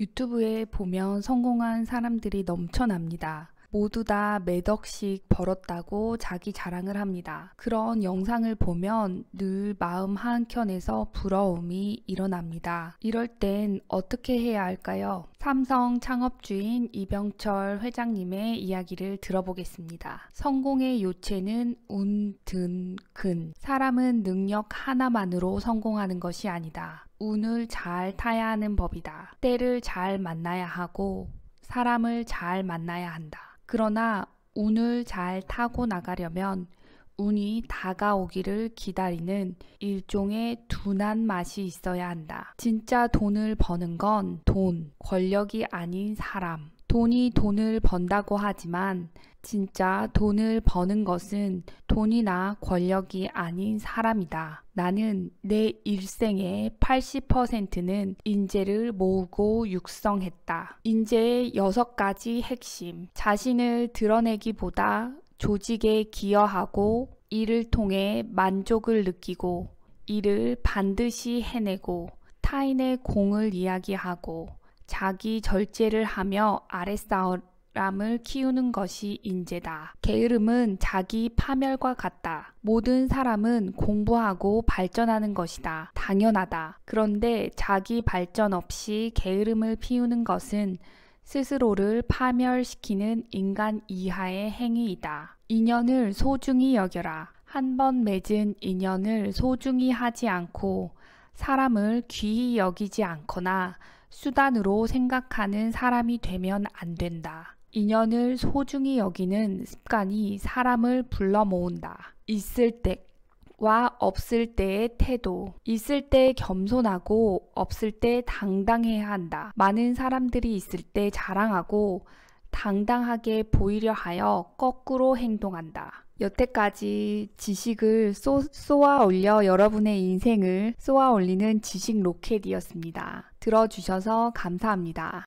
유튜브에 보면 성공한 사람들이 넘쳐납니다. 모두 다매덕씩 벌었다고 자기 자랑을 합니다. 그런 영상을 보면 늘 마음 한켠에서 부러움이 일어납니다. 이럴 땐 어떻게 해야 할까요? 삼성 창업주인 이병철 회장님의 이야기를 들어보겠습니다. 성공의 요체는 운, 든, 근. 사람은 능력 하나만으로 성공하는 것이 아니다. 운을 잘 타야 하는 법이다. 때를 잘 만나야 하고 사람을 잘 만나야 한다. 그러나 운을 잘 타고 나가려면 운이 다가오기를 기다리는 일종의 둔한 맛이 있어야 한다. 진짜 돈을 버는 건 돈, 권력이 아닌 사람. 돈이 돈을 번다고 하지만 진짜 돈을 버는 것은 돈이나 권력이 아닌 사람이다. 나는 내 일생의 80%는 인재를 모으고 육성했다. 인재의 여섯 가지 핵심. 자신을 드러내기보다 조직에 기여하고 이를 통해 만족을 느끼고 이를 반드시 해내고 타인의 공을 이야기하고 자기 절제를 하며 아랫사람 람을 키우는 것이 인재다. 게으름은 자기 파멸과 같다. 모든 사람은 공부하고 발전하는 것이다. 당연하다. 그런데 자기 발전 없이 게으름을 피우는 것은 스스로를 파멸시키는 인간 이하의 행위이다. 인연을 소중히 여겨라. 한 번 맺은 인연을 소중히 하지 않고 사람을 귀히 여기지 않거나 수단으로 생각하는 사람이 되면 안 된다. 인연을 소중히 여기는 습관이 사람을 불러 모은다. 있을 때, 와 없을 때의 태도. 있을 때 겸손하고 없을 때 당당해야 한다. 많은 사람들이 있을 때 자랑하고 당당하게 보이려 하여 거꾸로 행동한다. 여태까지 지식을 쏘, 쏘아 올려 여러분의 인생을 쏘아 올리는 지식 로켓이었습니다. 들어주셔서 감사합니다.